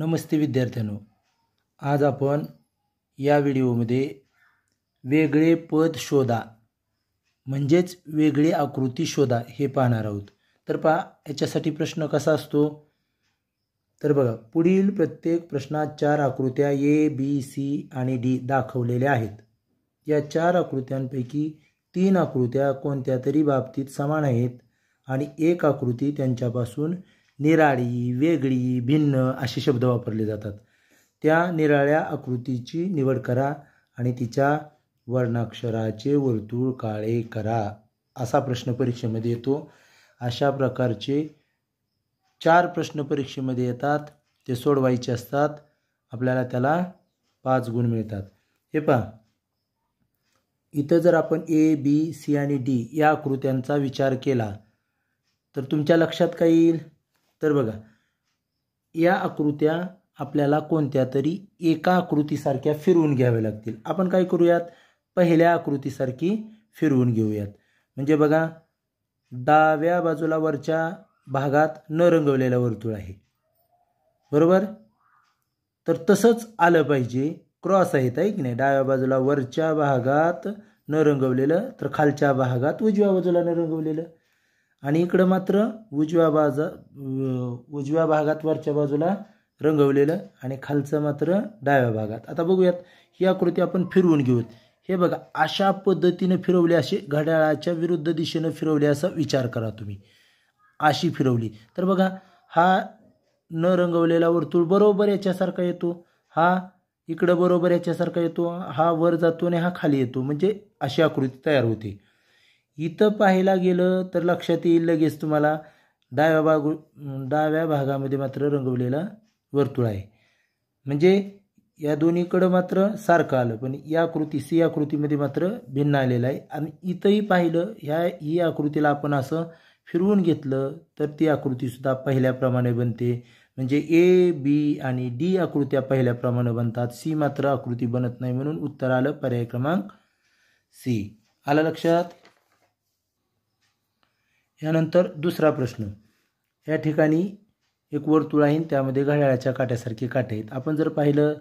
नमस्ते विद्यार्थ्यांनो आज आपण या व्हिडिओमध्ये वेगळे पद शोधा म्हणजेच वेगळी आकृती शोधा हे पाहणार आहोत तर पहा याच्यासाठी प्रश्न कसा असतो तर बघा पुढील प्रत्येक प्रश्नात चार आकृत्या ए बी सी आणि डी दाखवलेल्या आहेत या चार आकृत्यांपैकी तीन आकृत्या कोणत्या तरी बाबतीत समान आहेत आणि एक आकृती त्यांच्यापासून निराळी वेगळी भिन्न असे शब्द वापरले जातात त्या निराळ्या आकृतीची निवड करा आणि तिच्या वर्णाक्षराचे वर्तुळ काळे करा असा प्रश्न परीक्षेमध्ये येतो अशा प्रकारचे चार प्रश्न परीक्षेमध्ये येतात ते सोडवायचे असतात आपल्याला त्याला पाच गुण मिळतात हे पहा इथं जर आपण ए बी सी आणि डी या आकृत्यांचा विचार केला तर तुमच्या लक्षात काय येईल तर बघा या आकृत्या आपल्याला कोणत्या तरी एका आकृतीसारख्या फिरवून घ्याव्या लागतील आपण काय करूयात पहिल्या आकृतीसारखी फिरवून घेऊयात म्हणजे बघा डाव्या बाजूला वरच्या भागात न रंगवलेला वर्तुळ आहे बरोबर तर तसंच आलं पाहिजे क्रॉस आहेत आहे की नाही डाव्या बाजूला वरच्या भागात न रंगवलेलं तर खालच्या भागात उजव्या बाजूला न रंगवलेलं आणि इकडं मात्र उजव्या बाजा उजव्या भागात वरच्या बाजूला रंगवलेलं आणि खालचं मात्र डाव्या भागात आता बघूयात ही आकृती आपण फिरवून घेऊत हे बघा अशा पद्धतीनं फिरवली अशी घड्याळाच्या विरुद्ध दिशेनं फिरवली असा विचार करा तुम्ही अशी फिरवली तर बघा हा न रंगवलेला वर्तुळ बरोबर याच्यासारखा येतो हा इकडं बरोबर याच्यासारखा येतो हा वर जातो आणि हा खाली येतो म्हणजे अशी आकृती तयार होते इथं पाहायला गेलं तर लक्षात येईल लगेच तुम्हाला डाव्या भाग डाव्या भागामध्ये मात्र रंगवलेला वर्तुळ आहे म्हणजे या दोन्हीकडं मात्र सारखं आलं पण या आकृती सी आकृतीमध्ये मात्र भिन्न आलेलं आहे आणि इथंही पाहिलं ह्या ही आकृतीला आपण असं फिरवून घेतलं तर ती आकृतीसुद्धा पहिल्याप्रमाणे बनते म्हणजे ए बी आणि डी आकृत्या पहिल्याप्रमाणे बनतात सी मात्र आकृती बनत नाही म्हणून उत्तर आलं पर्याय क्रमांक सी आलं लक्षात यानंतर दुसरा प्रश्न या ठिकाणी एक वर्तुळ आहे त्यामध्ये घड्याळाच्या काट्यासारखे काटे आहेत आपण जर पाहिलं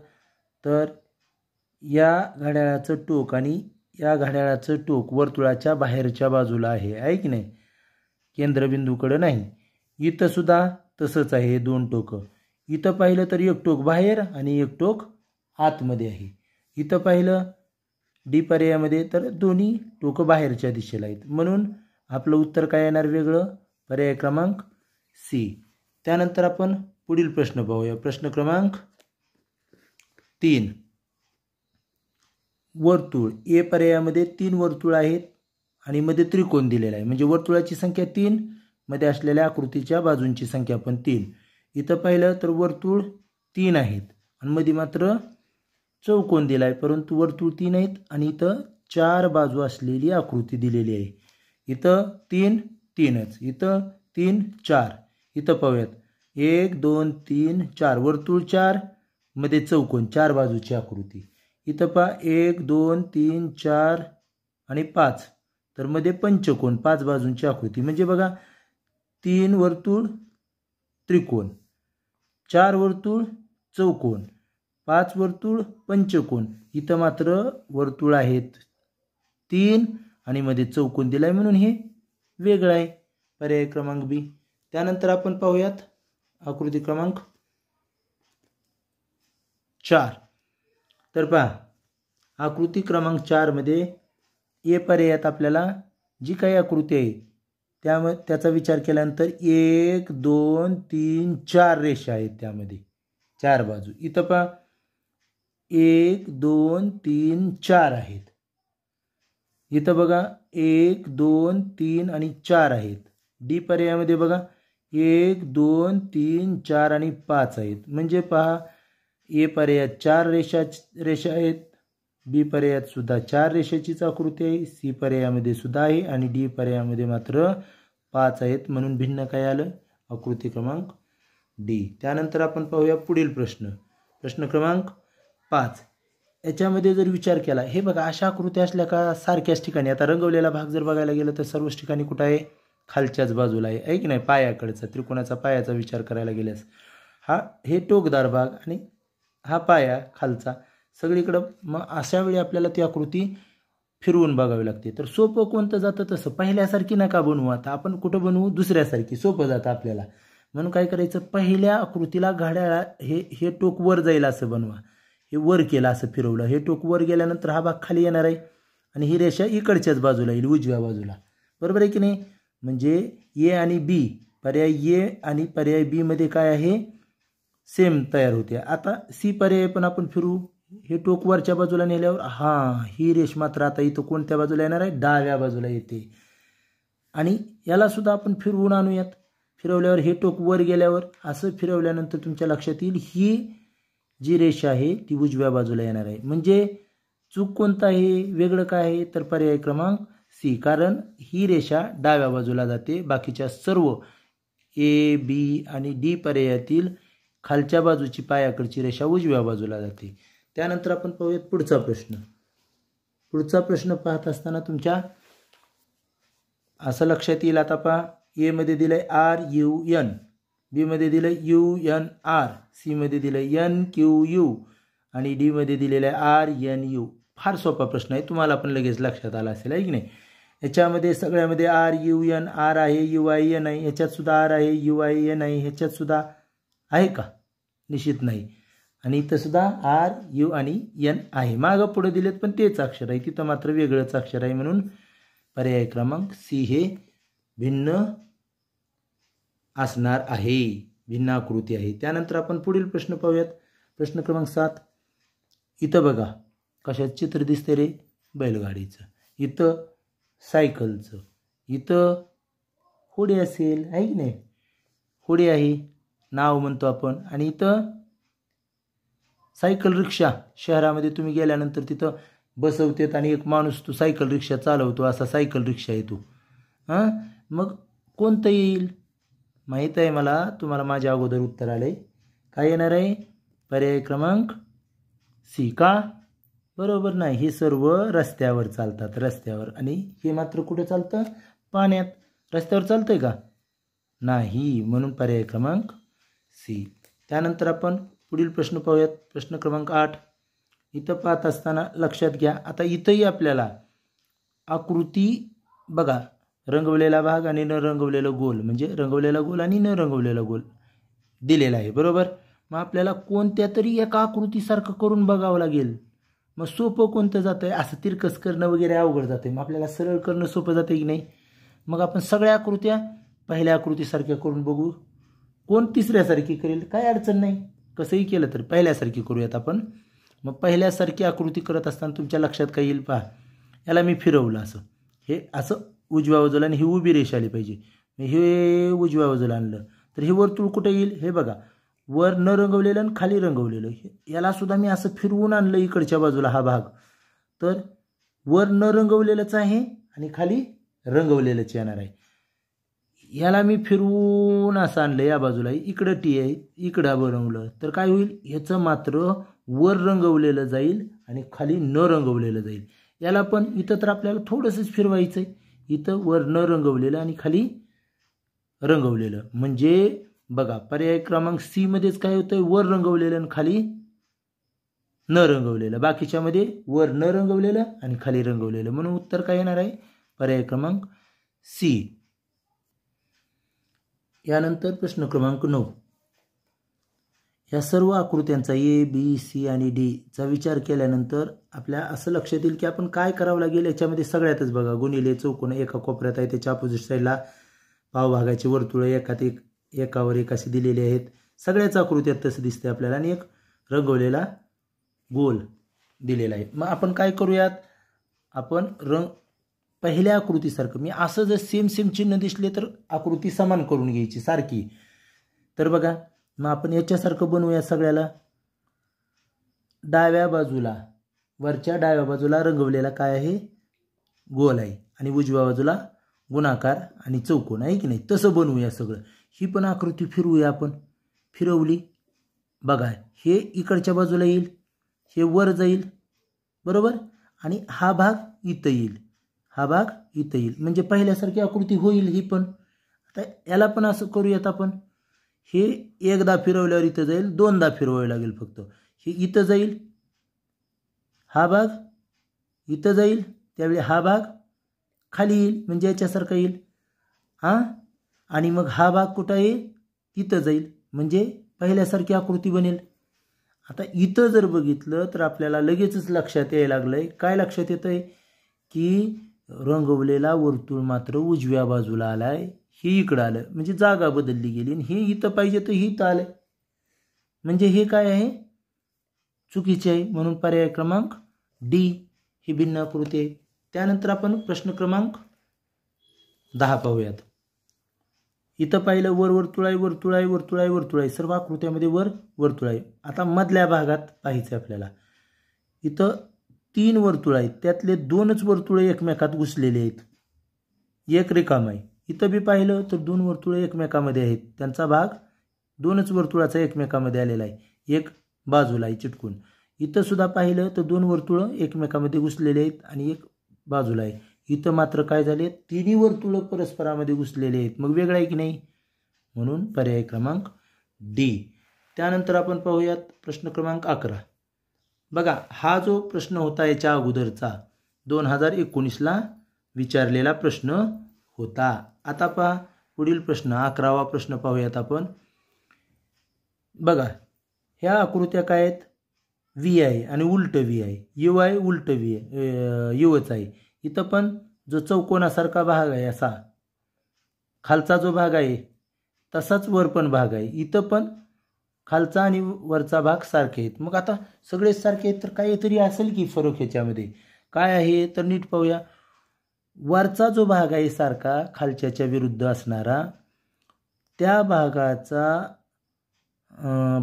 तर या घड्याळाचं टोक आणि या घड्याळाचं टोक वर्तुळाच्या बाहेरच्या बाजूला आहे आहे की नाही केंद्रबिंदूकडं नाही इथंसुद्धा तसंच आहे दोन टोकं इथं पाहिलं तर एक टोक बाहेर आणि एक टोक आतमध्ये आहे इथं पाहिलं डी पर्यायामध्ये तर दोन्ही टोकं बाहेरच्या दिशेला आहेत म्हणून आपलं उत्तर काय येणार वेगळं पर्याय क्रमांक सी त्यानंतर आपण पुढील प्रश्न पाहूया प्रश्न क्रमांक तीन वर्तुळ ए पर्यायामध्ये तीन वर्तुळ आहेत आणि मध्ये त्रिकोण दिलेला आहे म्हणजे वर्तुळाची संख्या तीन मध्ये असलेल्या आकृतीच्या बाजूंची संख्या पण तीन इथं पाहिलं तर वर्तुळ तीन आहेत आणि मध्ये मात्र चौकोन दिला आहे परंतु वर्तुळ तीन आहेत आणि इथं चार बाजू असलेली आकृती दिलेली आहे इथं तीन तीनच इथं तीन चार इथं पाहूयात एक दोन तीन चार वर्तुळ चार मध्ये चौकोन चार बाजूची आकृती इथं पहा एक दोन तीन चार आणि पाच तर मध्ये पंचकोन पाच बाजूंची आकृती म्हणजे बघा तीन वर्तुळ त्रिकोण चार वर्तुळ चौकोन पाच वर्तुळ पंचकोन इथं मात्र वर्तुळ आहेत तीन आणि मध्ये चौकून दिलाय म्हणून हे वेगळं आहे पर्याय क्रमांक बी त्यानंतर आपण पाहूयात आकृती क्रमांक चार तर पहा आकृती क्रमांक चारमध्ये ए पर्यायात आपल्याला जी काही आकृती आहे त्याम त्याचा विचार केल्यानंतर एक दोन तीन चार रेषा आहेत त्यामध्ये चार बाजू इथं पहा एक दोन तीन चार आहेत इथं बघा एक दोन तीन आणि चार आहेत डी पर्यायामध्ये बघा एक दोन तीन चार आणि पाच आहेत म्हणजे पहा ए पर्यायात चार रेषा रेषा आहेत बी पर्यायात सुद्धा चार रेषेचीच आकृती आहे सी पर्यायामध्ये सुद्धा आहे आणि डी पर्यायामध्ये मात्र पाच आहेत म्हणून भिन्न काय आलं आकृती क्रमांक डी त्यानंतर आपण पाहूया पुढील प्रश्न प्रश्न क्रमांक पाच याच्यामध्ये जर विचार केला हे बघा अशा आकृती असल्या का सारख्याच ठिकाणी आता रंगवलेला भाग जर बघायला गेलं तर सर्वच ठिकाणी कुठं आहे खालच्याच बाजूला आहे ऐक नाही पायाकडचा त्रिकोणाचा पायाचा विचार करायला गेल्यास हा हे टोकदार भाग आणि हा पाया खालचा सगळीकडं मग अशा वेळी आपल्याला ती आकृती फिरवून बघावी लागते तर सोपं कोणतं जातं तसं पहिल्यासारखी नका बनवू आता आपण कुठं बनवू दुसऱ्यासारखी सोपं जातं आपल्याला म्हणून काय करायचं पहिल्या आकृतीला घड्याळा हे हे टोक वर जाईल असं बनवा हे वर केलं असं फिरवलं हे टोक वर गेल्यानंतर हा भाग खाली येणार आहे आणि ही रेषा इकडच्याच बाजूला येईल उजव्या बाजूला बरोबर आहे की नाही म्हणजे ए आणि बी पर्याय ए आणि पर्याय बीमध्ये काय आहे सेम तयार होते आता सी पर्याय पण आपण फिरू हे टोक वरच्या बाजूला नेल्यावर हां ही रेष मात्र आता इथं कोणत्या बाजूला येणार आहे डाव्या बाजूला येते आणि यालासुद्धा आपण फिरवून आणूयात फिरवल्यावर हे टोक वर गेल्यावर असं फिरवल्यानंतर तुमच्या लक्षात येईल ही जी रेषा आहे ती उजव्या बाजूला येणार आहे म्हणजे चूक कोणतं आहे वेगळं काय आहे तर पर्याय क्रमांक सी कारण ही रेषा डाव्या बाजूला जाते बाकीच्या सर्व ए बी आणि डी पर्यायातील खालच्या बाजूची पायाकडची रेषा उजव्या बाजूला जाते त्यानंतर आपण पाहूयात पुढचा प्रश्न पुढचा प्रश्न पाहत असताना तुमच्या असं लक्षात येईल आता पहा एमध्ये दिलं आहे आर यू एन बीमध्ये दिलं यू एन आर सीमध्ये दिलं एन क्यू यू आणि डीमध्ये दिलेलं आहे आर एन यू फार सोपा प्रश्न आहे तुम्हाला पण लगेच लक्षात आला असेल आहे की नाही याच्यामध्ये सगळ्यामध्ये आर यू एन आर आहे यू आय एन आहे सुद्धा आर आहे यू आय एन आहे ह्याच्यातसुद्धा आहे का निश्चित नाही आणि इथंसुद्धा आर यू आणि एन आहे मागं पुढे दिलेत पण तेच अक्षर आहे तिथं मात्र वेगळंच अक्षर आहे म्हणून पर्याय क्रमांक सी हे भिन्न असणार आहे भिन्न आकृती आहे त्यानंतर आपण पुढील प्रश्न पाहूयात प्रश्न क्रमांक सात इथं बघा कशात चित्र दिसते रे बैलगाडीचं इथं सायकलचं इथं होडी असेल आहे की नाही होडे आहे नाव म्हणतो आपण आणि इथं सायकल रिक्षा शहरामध्ये तुम्ही गेल्यानंतर तिथं बसवतेत आणि एक माणूस तो सायकल रिक्षा चालवतो असा सायकल रिक्षा येतो हां मग कोणतं येईल माहीत आहे मला तुम्हाला माझ्या अगोदर उत्तर आलं आहे काय येणार आहे पर्याय क्रमांक सी का बरोबर नाही हे सर्व रस्त्यावर चालतात रस्त्यावर आणि हे मात्र कुठं चालतं पाण्यात रस्त्यावर चालतं आहे का नाही म्हणून पर्याय क्रमांक सी त्यानंतर आपण पुढील प्रश्न पाहूयात प्रश्न क्रमांक आठ इथं पाहत असताना लक्षात घ्या आता इथंही आपल्याला आकृती बघा रंगवलेला भाग आणि न रंगवलेलं गोल म्हणजे रंगवलेला गोल आणि न रंगवलेला गोल दिलेला आहे बरोबर मग आपल्याला कोणत्या तरी एका आकृतीसारखं करून बघावं लागेल मग सोपं कोणतं जातं आहे असं तिरकस करणं वगैरे अवघड जातं आहे मग आपल्याला सरळ करणं सोपं जातं की नाही मग आपण सगळ्या आकृत्या पहिल्या आकृतीसारख्या करून बघू कोण तिसऱ्यासारखी करेल काय अडचण नाही कसंही केलं तर पहिल्यासारखी करूयात आपण मग पहिल्यासारखी आकृती करत असताना तुमच्या लक्षात का येईल पहा याला मी फिरवलं असं हे असं उजव्या बाजूला आणि ही उभी रेषा आली पाहिजे हे उजव्या बाजूला आणलं तर हे वर्तुळ कुठे येईल हे बघा वर न रंगवलेलं आणि खाली रंगवलेलं सुद्धा मी असं फिरवून आणलं इकडच्या बाजूला हा भाग तर वर न रंगवलेलंच आहे आणि खाली रंगवलेलंच येणार आहे याला मी फिरवून असं आणलं या बाजूला इकडं टी आहे इकडं बनवलं तर काय होईल ह्याचं मात्र वर रंगवलेलं जाईल आणि खाली न रंगवलेलं जाईल याला पण इथं तर आपल्याला थोडंसंच फिरवायचं आहे इथं न रंगवलेलं आणि खाली रंगवलेलं म्हणजे बघा पर्याय क्रमांक सी मध्येच काय होतं वर रंगवलेलं आणि खाली न रंगवलेलं बाकीच्यामध्ये वर न रंगवलेलं आणि खाली रंगवलेलं म्हणून उत्तर काय येणार आहे पर्याय क्रमांक सी यानंतर प्रश्न क्रमांक नऊ या सर्व आकृत्यांचा ए बी सी आणि डी चा विचार केल्यानंतर आपल्या असं लक्षात येईल की आपण काय करावं लागेल याच्यामध्ये सगळ्यातच बघा गुणिले चौकोन एका कोपऱ्यात आहे त्याच्या अपोजिट साईडला पावभागाची वर्तुळं एकात एक एकावर एक अशी दिलेली आहेत सगळ्याच आकृत्यात तसं दिसते आपल्याला आणि एक रंगवलेला गोल दिलेला आहे मग आपण काय करूयात आपण रंग पहिल्या आकृतीसारखं मी असं जर सेम सेम चिन्ह दिसले तर आकृती समान करून घ्यायची सारखी तर बघा मग आपण याच्यासारखं बनवूया सगळ्याला डाव्या बाजूला वरच्या डाव्या बाजूला रंगवलेला काय आहे गोल आहे आणि उजव्या बाजूला गुणाकार आणि चौकोन आहे की नाही तसं बनवूया सगळं ही पण आकृती फिरवूया आपण फिरवली बघा हे इकडच्या बाजूला येईल हे वर जाईल बरोबर आणि हा भाग इथं येईल हा भाग इथं येईल म्हणजे पहिल्यासारखी आकृती होईल ही पण आता याला पण असं करूयात आपण हे एकदा फिरवल्यावर इथं जाईल दोनदा फिरवावे लागेल फक्त हे इथं जाईल हा भाग इथं जाईल त्यावेळी हा भाग खाली येईल म्हणजे याच्यासारखा येईल हां आणि मग हा भाग कुठं येईल तिथं जाईल म्हणजे पहिल्यासारखी आकृती बनेल आता इथं जर बघितलं तर आपल्याला लगेचच लक्षात यायला लागलं आहे काय लक्षात येतं आहे की रंगवलेला वर्तुळ मात्र उजव्या बाजूला आला आहे हे इकडं आलं म्हणजे जागा बदलली गेली आणि हे इथं पाहिजे तर इथं आलं म्हणजे हे काय आहे चुकीचे आहे म्हणून पर्याय क्रमांक डी ही भिन्न आकृती आहे त्यानंतर आपण प्रश्न क्रमांक दहा पाहूयात इथं पाहिलं वर वर्तुळाय वर्तुळाय वर्तुळाई आहे सर्व आकृत्यामध्ये वर वर्तुळाय आता मधल्या भागात पाहिजे आपल्याला इथं तीन वर्तुळ आहेत त्यातले दोनच वर्तुळे एकमेकात घुसलेले आहेत एक रिकाम आहे इथं बी पाहिलं तर दोन वर्तुळे एकमेकामध्ये आहेत त्यांचा भाग दोनच वर्तुळाचा एकमेकामध्ये आलेला आहे एक बाजूला आहे चिटकून इथं सुद्धा पाहिलं तर दोन वर्तुळं एकमेकामध्ये घुसलेले आहेत आणि एक बाजूला आहे इथं मात्र काय झाले तिन्ही वर्तुळं परस्परामध्ये घुसलेले आहेत मग वेगळं आहे की नाही म्हणून पर्याय क्रमांक डी त्यानंतर आपण पाहूयात प्रश्न क्रमांक अकरा बघा हा जो प्रश्न होता याच्या अगोदरचा दोन हजार एकोणीसला विचारलेला प्रश्न होता आता पहा पुढील प्रश्न अकरावा प्रश्न पाहूयात आपण बघा ह्या आकृत्या काय आहेत व्ही आहे आणि उलट व्ही आहे यू आहे उलट व्ही आहे यूच आहे इथं पण जो चौकोनासारखा भाग आहे असा खालचा जो भाग आहे तसाच वर पण भाग आहे इथं पण खालचा आणि वरचा भाग सारखे आहेत मग आता सगळेच सारखे आहेत तर काहीतरी असेल की फरक ह्याच्यामध्ये काय आहे तर नीट पाहूया वरचा जो भाग आहे सारखा खालच्याच्या विरुद्ध असणारा त्या भागाचा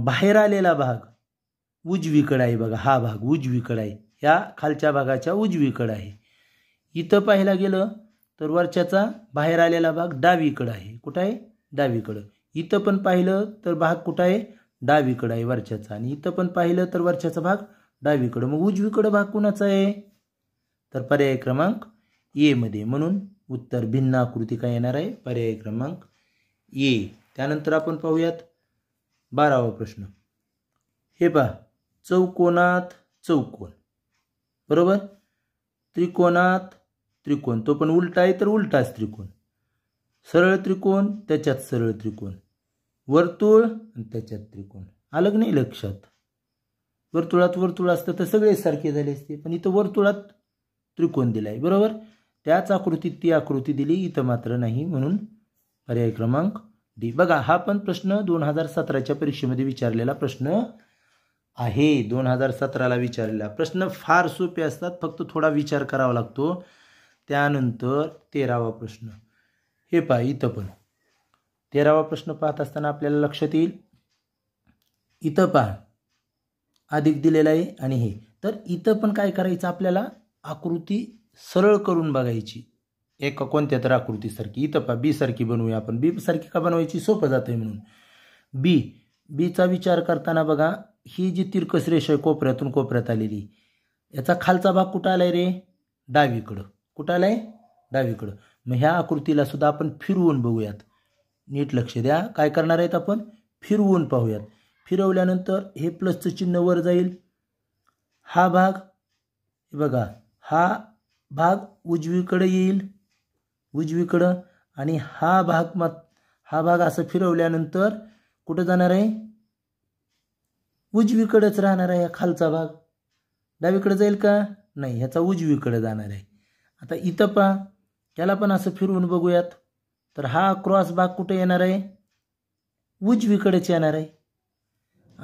बाहेर आलेला भाग उजवीकडं आहे बघा हा भाग उजवीकडं आहे या खालच्या भागाच्या उजवीकडं आहे इथं पाहायला गेलं तर वरच्याचा बाहेर आलेला भाग डावीकडं आहे कुठं आहे डावीकडं इथं पण पाहिलं तर भाग कुठं आहे डावीकडं आहे वरच्याचा आणि इथं पण पाहिलं तर वरच्याचा भाग डावीकडं मग उजवीकडं भाग कुणाचा आहे तर पर्याय क्रमांक एमध्ये म्हणून उत्तर भिन्न आकृती काय येणार आहे पर्याय क्रमांक ए त्यानंतर आपण पाहूयात बारावा प्रश्न हे पहा चौकोनात चौकोन बरोबर त्रिकोणात त्रिकोण तो पण उलटा आहे तर उलटाच त्रिकोण सरळ त्रिकोण त्याच्यात सरळ त्रिकोण वर्तुळ आणि त्याच्यात त्रिकोण आलं नाही लक्षात वर्तुळात वर्तुळ असतं तर सगळे सारखे झाले असते पण इथं वर्तुळात त्रिकोण दिलाय बरोबर त्याच आकृतीत ती आकृती दिली इथं मात्र नाही म्हणून पर्याय क्रमांक डी बघा हा पण प्रश्न दोन हजार सतराच्या परीक्षेमध्ये विचारलेला प्रश्न आहे दोन हजार सतराला विचारलेला प्रश्न फार सोपे असतात फक्त थोडा विचार करावा लागतो त्यानंतर तेरावा प्रश्न हे पहा इथं पण तेरावा प्रश्न पाहत असताना आपल्याला लक्षात येईल इथं पहा अधिक दिलेला आहे आणि हे तर इथं पण काय करायचं आपल्याला आकृती सरळ करून बघायची एक कोणत्या तर आकृतीसारखी इथं पा बी सारखी बनवूया आपण बी सारखी का बनवायची सोपं जात आहे म्हणून बी बीचा विचार करताना बघा ही जी तिरकस रेष आहे कोपऱ्यातून कोपऱ्यात आलेली याचा खालचा भाग कुठं आलाय रे डावीकडं कुठं आलाय डावीकडं मग ह्या आकृतीला सुद्धा आपण फिरवून बघूयात नीट लक्ष द्या काय करणार आहेत आपण फिरवून पाहूयात फिरवल्यानंतर हे प्लसचं चिन्ह वर जाईल हा भाग बघा हा भाग उजवीकडे येईल उजवीकडं आणि हा भाग मात हा भाग असं फिरवल्यानंतर कुठं जाणार आहे उजवीकडंच राहणार आहे खालचा भाग डावीकडे जाईल का नाही ह्याचा उजवीकडे जाणार आहे आता इथं पहा याला पण असं फिरवून बघूयात तर हा क्रॉस भाग कुठे येणार आहे उजवीकडेच येणार आहे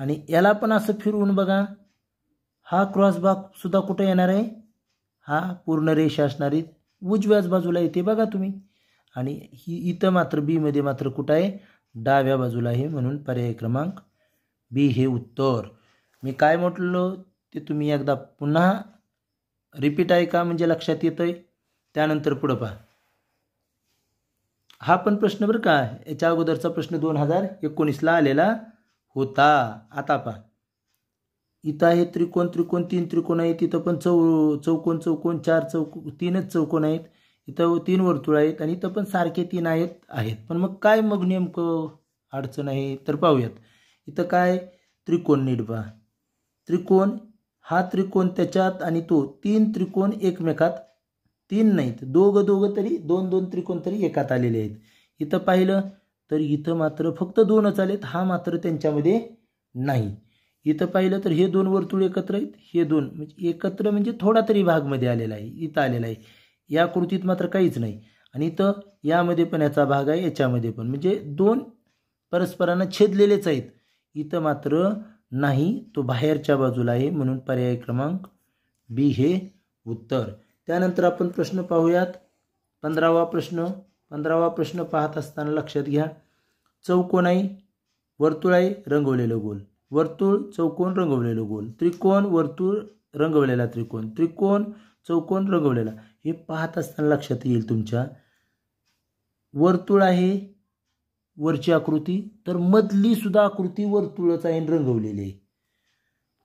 आणि याला पण असं फिरवून बघा हा क्रॉस भाग सुद्धा कुठे येणार आहे हा पूर्ण रेषा असणारी उजव्याच बाजूला येते बघा तुम्ही आणि ही इथं मात्र बीमध्ये मात्र कुठं आहे डाव्या बाजूला आहे म्हणून पर्याय क्रमांक बी हे उत्तर मी काय म्हटलो ते तुम्ही एकदा पुन्हा रिपीट आहे का म्हणजे लक्षात येतं आहे त्यानंतर पुढं पहा हा पण प्रश्न बरं का याच्या अगोदरचा प्रश्न दोन हजार एकोणीसला आलेला होता आता पहा इथं आहे त्रिकोण त्रिकोण तीन त्रिकोण आहेत इथं पण चौ चौकोन चौकोन चार चौक तीनच चौकोन आहेत इथं तीन वर्तुळ आहेत आणि इथं पण सारखे तीन आहेत आहेत पण मग काय मग नेमकं अडचण आहे तर पाहूयात इथं काय त्रिकोण निडबा त्रिकोण हा त्रिकोण त्याच्यात आणि तो तीन त्रिकोण एकमेकात तीन नाहीत दोघं दोघं तरी दोन दोन त्रिकोण तरी एकात आलेले आहेत इथं पाहिलं तर इथं मात्र फक्त दोनच आलेत हा मात्र त्यांच्यामध्ये नाही इथं पाहिलं तर हे दोन वर्तुळ एकत्र आहेत हे दोन म्हणजे एकत्र म्हणजे थोडा तरी भागमध्ये आलेला आहे इथं आलेला आहे या कृतीत मात्र काहीच नाही आणि इथं यामध्ये पण याचा भाग आहे याच्यामध्ये पण म्हणजे दोन परस्परांना छेदलेलेच आहेत इथं मात्र नाही तो बाहेरच्या बाजूला आहे म्हणून पर्याय क्रमांक बी हे उत्तर त्यानंतर आपण प्रश्न पाहूयात पंधरावा प्रश्न पंधरावा प्रश्न पाहत असताना लक्षात घ्या चौकोन आहे वर्तुळ आहे रंगवलेलं गोल वर्तुळ चौकोन रंगवलेलं गोल त्रिकोण वर्तुळ रंगवलेला त्रिकोण त्रिकोण चौकोन रंगवलेला हे पाहत असताना लक्षात येईल तुमच्या वर्तुळ आहे वरची आकृती तर मधली सुद्धा आकृती वर्तुळच आहे रंगवलेली आहे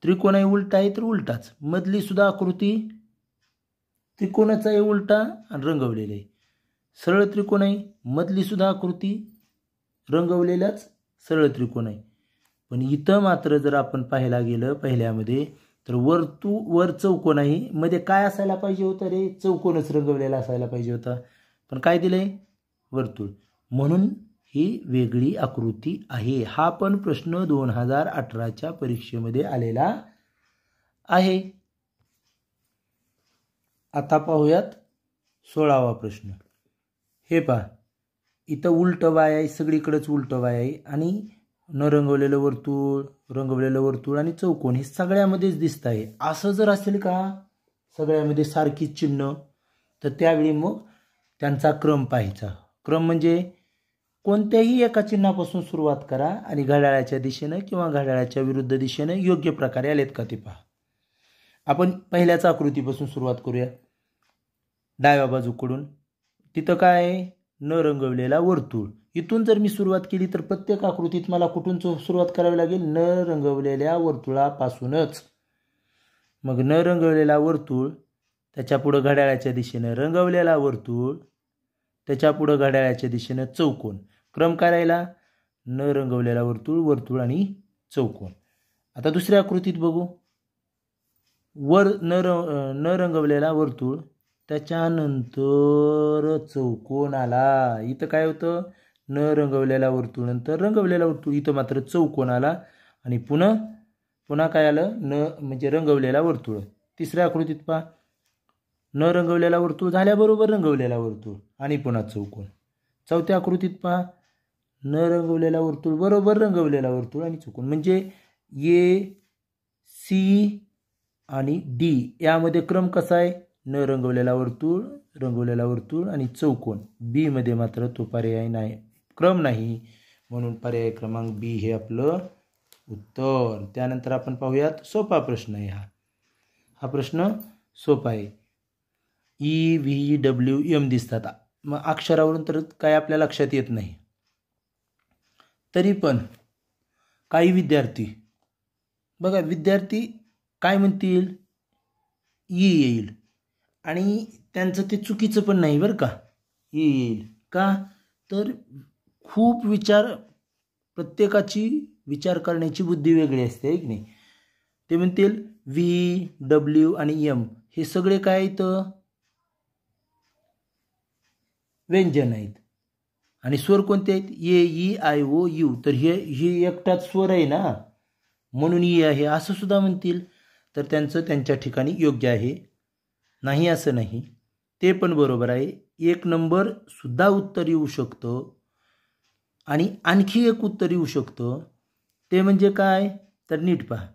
त्रिकोण आहे उलटा आहे तर उलटाच मधली सुद्धा आकृती त्रिकोणाचा आहे उलटा आणि रंगवलेला आहे सरळ त्रिकोण आहे मधली सुद्धा आकृती रंगवलेलाच सरळ त्रिकोण आहे पण इथं मात्र जर आपण पाहायला गेलं पहिल्यामध्ये तर वर वर चौकोन आहे मध्ये काय असायला पाहिजे होतं रे चौकोनच रंगवलेला असायला पाहिजे होता पण काय दिलं आहे वर्तुळ म्हणून ही वेगळी आकृती आहे हा पण प्रश्न दोन हजार अठराच्या परीक्षेमध्ये आलेला आहे आता पाहूयात सोळावा प्रश्न हे पहा इथं उलटं वाय आहे सगळीकडंच उलट वाय आहे आणि न रंगवलेलं वर्तुळ रंगवलेलं वर्तुळ आणि चौकोन हे सगळ्यामध्येच दिसत आहे असं जर असेल का सगळ्यामध्ये सारखी चिन्ह तर त्यावेळी मग त्यांचा क्रम पाहायचा क्रम म्हणजे कोणत्याही एका चिन्हापासून सुरुवात करा आणि घड्याळाच्या दिशेनं किंवा घड्याळाच्या विरुद्ध दिशेनं योग्य प्रकारे आलेत का ते पहा आपण पहिल्याच आकृतीपासून सुरुवात करूया डाव्या बाजूकडून तिथं काय न रंगवलेला वर्तुळ इथून जर मी सुरुवात केली तर प्रत्येक आकृतीत मला कुठून सुरुवात करावी लागेल न रंगवलेल्या वर्तुळापासूनच मग न रंगवलेला वर्तुळ त्याच्यापुढं घड्याळाच्या दिशेनं रंगवलेला वर्तुळ त्याच्यापुढं घड्याळाच्या दिशेनं चौकोन क्रम करायला न रंगवलेला वर्तुळ वर्तुळ आणि चौकोन आता दुसऱ्या आकृतीत बघू वर न र न रंगवलेला वर्तुळ त्याच्यानंतर चौकोन आला इथं काय होतं न रंगवलेला वर्तुळ नंतर रंगवलेला वर्तुळ इथं मात्र चौकोन आला आणि पुन्हा पुन्हा काय आलं न म्हणजे रंगवलेला वर्तुळ तिसऱ्या आकृतीत पहा न रंगवलेला वर्तुळ झाल्याबरोबर रंगवलेला वर्तुळ आणि पुन्हा चौकोन चौथ्या आकृतीत पहा न रंगवलेला वर्तुळ बरोबर रंगवलेला वर्तुळ आणि चौकोन म्हणजे ए सी आणि डी यामध्ये क्रम कसा आहे न रंगवलेला वर्तुळ रंगवलेला वर्तुळ आणि चौकोन बीमध्ये मात्र तो पर्याय नाही क्रम नाही म्हणून पर्याय क्रमांक बी हे आपलं उत्तर त्यानंतर आपण पाहूयात सोपा प्रश्न आहे हा हा प्रश्न सोपा आहे ई व्ही डब्ल्यू एम दिसतात मग अक्षरावरून तर काय आपल्या लक्षात येत नाही तरी पण काही विद्यार्थी बघा विद्यार्थी काय म्हणतील ई e येईल आणि त्यांचं ते चुकीचं पण नाही बरं का येईल का तर खूप विचार प्रत्येकाची विचार करण्याची बुद्धी वेगळी असते एक की नाही ते म्हणतील व्ही डब्ल्यू आणि एम हे सगळे काय आहेत व्यंजन आहेत आणि स्वर कोणते आहेत A E I O U तर हे हे एकटाच स्वर आहे ना म्हणून ई e आहे असं सुद्धा म्हणतील तर त्यांचं त्यांच्या ठिकाणी योग्य आहे नाही असं नाही ते पण बरोबर आहे एक नंबर सुद्धा उत्तर येऊ शकतं आणि आणखी एक उत्तर येऊ शकतं ते म्हणजे काय तर नीट पहा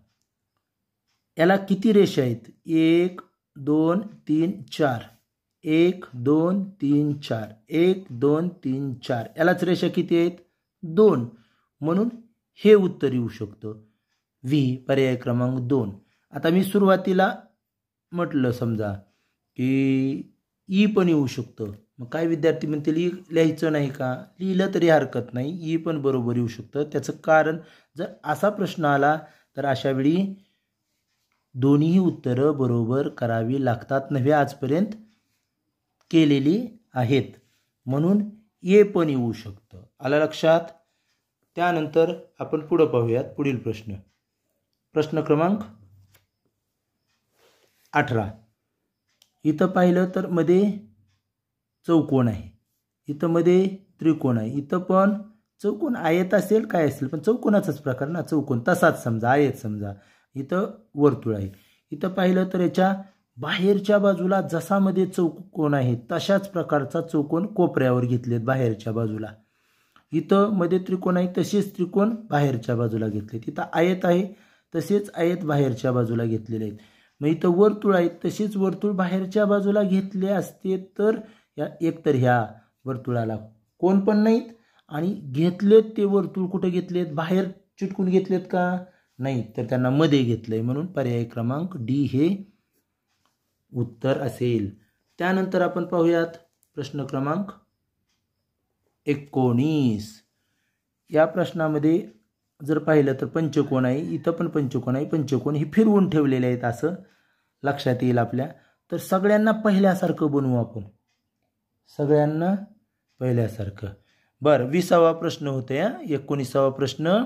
याला किती रेषा आहेत एक दोन तीन चार एक दोन तीन चार एक दोन तीन चार यालाच रेषा किती आहेत दोन म्हणून हे उत्तर येऊ शकतं व्ही पर्याय क्रमांक दोन आता मी सुरुवातीला म्हटलं समजा की ई पण येऊ शकतं मग काय विद्यार्थी म्हणतील ई लिहायचं नाही का लिहिलं तरी हरकत नाही ई पण बरोबर येऊ शकतं त्याचं कारण जर असा प्रश्न आला तर अशा वेळी दोन्ही उत्तरं बरोबर करावी लागतात नव्हे आजपर्यंत केलेली आहेत म्हणून ए पण येऊ शकतं आलं लक्षात त्यानंतर आपण पुढं पाहूयात पुढील प्रश्न प्रश्न क्रमांक अठरा इथं पाहिलं तर मध्ये चौकोन आहे इथं मध्ये त्रिकोण आहे इथं पण चौकोन आयत असेल काय असेल पण चौकोनाचाच प्रकार ना चौकोन तसाच समजा आयत समजा इथं वर्तुळ आहे इथं पाहिलं तर याच्या बाहेरच्या बाजूला जसामध्ये चौकोन आहे तशाच प्रकारचा चौकोन कोपऱ्यावर घेतलेत बाहेरच्या बाजूला इथं मध्ये त्रिकोण आहे तसेच त्रिकोण बाहेरच्या बाजूला घेतले इथं आयत आहे तसेच आयत बाहेरच्या बाजूला घेतलेले आहेत मग इथं वर्तुळ आहेत तशीच वर्तुळ बाहेरच्या बाजूला घेतले असते तर या एकतर ह्या वर्तुळाला कोण पण नाहीत आणि घेतलेत ते वर्तुळ कुठं घेतलेत बाहेर चिटकून घेतलेत का नाही तर त्यांना मध्ये घेतलंय म्हणून पर्याय क्रमांक डी हे उत्तर असेल त्यानंतर आपण पाहूयात प्रश्न क्रमांक एकोणीस या प्रश्नामध्ये जर पाहिलं तर पंचकोण आहे इथं पण पंचकोण आहे पंचकोण हे फिरवून ठेवलेले आहेत असं लक्षात येईल आपल्या तर सगळ्यांना पहिल्यासारखं बनवू आपण सगळ्यांना पहिल्यासारखं बरं विसावा प्रश्न होते या एकोणीसावा प्रश्न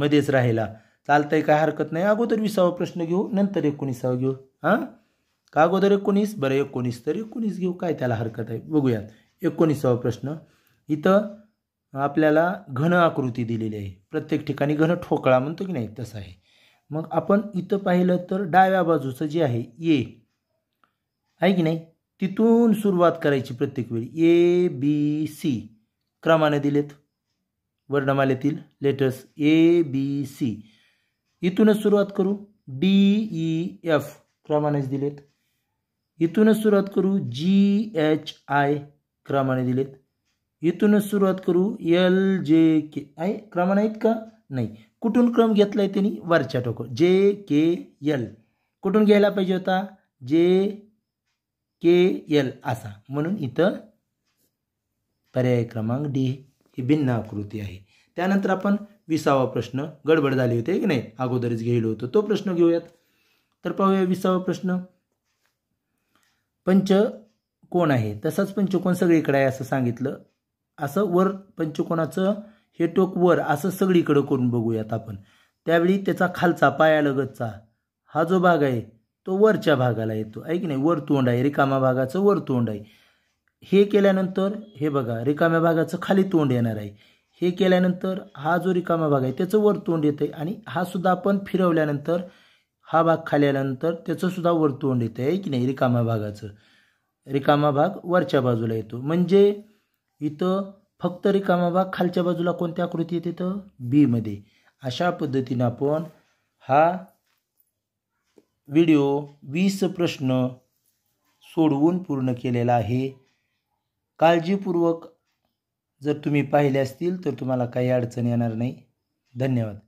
मध्येच राहिला आहे काय हरकत नाही अगोदर विसावा प्रश्न घेऊ नंतर एकोणीसावा घेऊ हां का अगोदर एकोणीस बरं एकोणीस तर एकोणीस घेऊ काय त्याला हरकत आहे बघूयात एकोणीसावा प्रश्न इथं आपल्याला घन आकृती दिलेली आहे प्रत्येक ठिकाणी घन ठोकळा म्हणतो की नाही तसं आहे मग आपण इथं पाहिलं तर डाव्या बाजूचं जे आहे ए आहे की नाही तिथून सुरुवात करायची प्रत्येक वेळी ए बी सी क्रमाने दिलेत वर्णमालेतील लेटर्स ए बी सी इथूनच सुरुवात करू डी ई एफ क्रमानेच दिलेत इथूनच सुरुवात करू जी एच आय क्रमाने दिलेत इथूनच सुरुवात करू एल जे के आहे क्रम नाहीत का नाही कुठून क्रम घेतला आहे त्यांनी वरच्या टोको जे के एल कुठून घ्यायला पाहिजे होता जे के एल असा म्हणून इथं पर्याय क्रमांक डी ही भिन्न आकृती आहे त्यानंतर आपण विसावा प्रश्न गडबड झाली होती की नाही अगोदरच घेलो होतो तो प्रश्न घेऊयात तर पाहूया विसावा प्रश्न पंच कोण आहे तसाच पंचकोण सगळीकडे आहे असं सांगितलं असं वर पंचकोनाचं हे टोक वर असं सगळीकडं करून बघूयात आपण त्यावेळी त्याचा खालचा पायालगतचा हा जो भाग आहे तो वरच्या भागाला येतो आहे की नाही वर तोंड आहे रिकाम्या भागाचं वर तोंड आहे हे केल्यानंतर हे बघा रिकाम्या भागाचं खाली तोंड येणार आहे हे केल्यानंतर हा जो रिकामा भाग आहे त्याचं वर तोंड येतं आहे आणि हा सुद्धा आपण फिरवल्यानंतर हा भाग खाली आल्यानंतर त्याचं सुद्धा वर तोंड येतं आहे की नाही रिकामा भागाचं रिकामा भाग वरच्या बाजूला येतो म्हणजे इथं फक्त रिकामा भाग खालच्या बाजूला कोणत्या आकृती येते तर बीमध्ये अशा पद्धतीनं आपण हा व्हिडिओ वीस प्रश्न सोडवून पूर्ण केलेला आहे काळजीपूर्वक जर तुम्ही पाहिले असतील तर तुम्हाला काही अडचण येणार नाही धन्यवाद